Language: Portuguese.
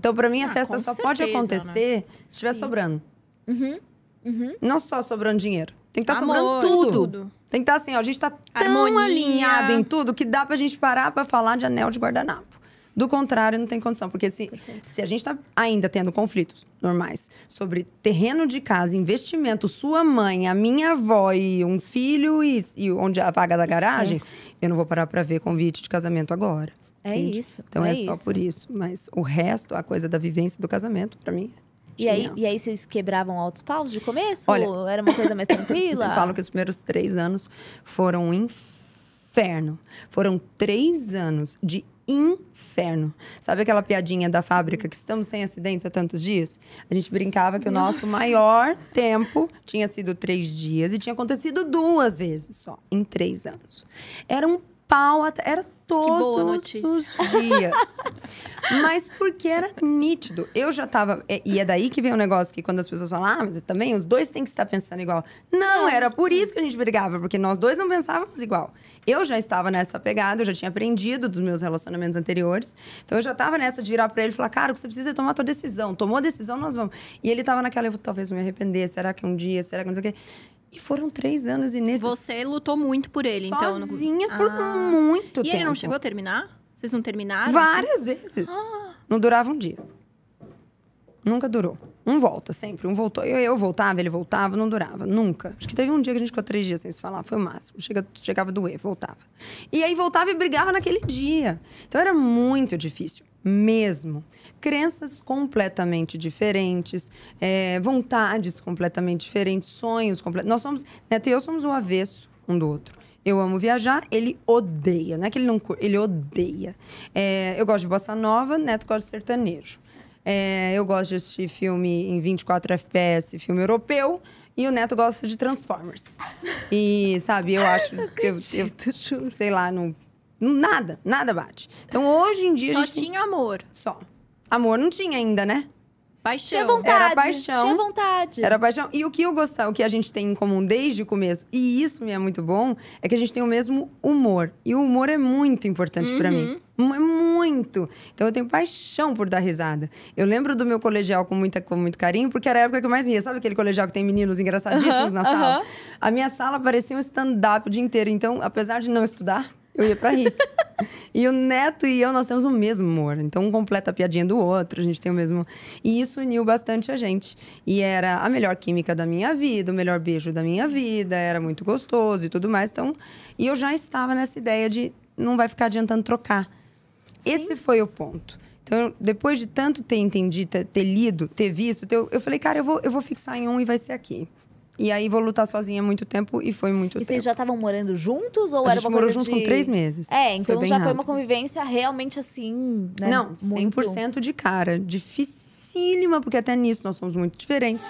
Então, para mim, a ah, festa só certeza, pode né? acontecer né? se estiver sobrando. Uhum. Uhum. Não só sobrando dinheiro. Tem que estar tá sobrando tudo. tudo. Tem que estar tá assim, ó, a gente tá Harmonia. tão alinhado em tudo que dá pra gente parar pra falar de anel de guardanapo. Do contrário, não tem condição. Porque se, se a gente tá ainda tendo conflitos normais sobre terreno de casa, investimento, sua mãe, a minha avó e um filho e, e onde a vaga da garagem, Esquece. eu não vou parar pra ver convite de casamento agora. É isso. Então é, é só por isso. Mas o resto, a coisa da vivência do casamento, para mim. É e aí, e aí vocês quebravam altos paus de começo? Olha, ou era uma coisa mais tranquila? Eu falo que os primeiros três anos foram um inferno. Foram três anos de inferno. Sabe aquela piadinha da fábrica que estamos sem acidentes há tantos dias? A gente brincava que Nossa. o nosso maior tempo tinha sido três dias e tinha acontecido duas vezes só, em três anos. Era um pau. Era todos os dias. mas porque era nítido. Eu já tava. E é daí que vem o negócio que quando as pessoas falam, ah, mas também os dois têm que estar pensando igual. Não, era por isso que a gente brigava, porque nós dois não pensávamos igual. Eu já estava nessa pegada, eu já tinha aprendido dos meus relacionamentos anteriores. Então eu já estava nessa de virar para ele e falar: cara, o que você precisa é tomar a tua decisão. Tomou a decisão, nós vamos. E ele estava naquela, eu talvez me arrepender, será que um dia, será que não sei o quê. E foram três anos e nesse... Você lutou muito por ele, Sozinha então? Sozinha por ah. muito e tempo. E ele não chegou a terminar? Vocês não terminaram? Várias assim? vezes. Ah. Não durava um dia. Nunca durou. Um volta, sempre. Um voltou. Eu, eu voltava, ele voltava, não durava. Nunca. Acho que teve um dia que a gente ficou três dias sem se falar. Foi o máximo. Chega, chegava a doer, voltava. E aí voltava e brigava naquele dia. Então era muito difícil mesmo. Crenças completamente diferentes, é, vontades completamente diferentes, sonhos completamente. Nós somos, Neto e eu somos o avesso um do outro. Eu amo viajar, ele odeia. Não é que ele não ele odeia. É, eu gosto de bossa nova, Neto gosta de sertanejo. É, eu gosto de assistir filme em 24 FPS, filme europeu. E o Neto gosta de Transformers. E, sabe, eu acho... Eu, eu, sei lá, não Nada, nada bate. Então hoje em dia. Só a gente tinha amor. Só. Amor não tinha ainda, né? Paixão. Tinha vontade. Era paixão. Tinha vontade. Era paixão. E o que eu gostava, o que a gente tem em comum desde o começo, e isso me é muito bom, é que a gente tem o mesmo humor. E o humor é muito importante uhum. para mim. Hum, é muito. Então eu tenho paixão por dar risada. Eu lembro do meu colegial com, muita, com muito carinho, porque era a época que eu mais ria. Sabe aquele colegial que tem meninos engraçadíssimos uhum, na sala? Uhum. A minha sala parecia um stand-up o dia inteiro. Então, apesar de não estudar, eu ia pra rir. e o Neto e eu, nós temos o mesmo humor. Então, um completa a piadinha do outro, a gente tem o mesmo. E isso uniu bastante a gente. E era a melhor química da minha vida, o melhor beijo da minha vida, era muito gostoso e tudo mais. Então, e eu já estava nessa ideia de não vai ficar adiantando trocar. Sim. Esse foi o ponto. Então, depois de tanto ter entendido, ter, ter lido, ter visto, ter, eu falei, cara, eu vou, eu vou fixar em um e vai ser aqui. E aí vou lutar sozinha muito tempo e foi muito e tempo. E vocês já estavam morando juntos ou a era uma coisa morou junto de... com três meses. É, então foi já rápido. foi uma convivência realmente assim, né? Não, 100% muito... de cara. Dificílima, porque até nisso nós somos muito diferentes.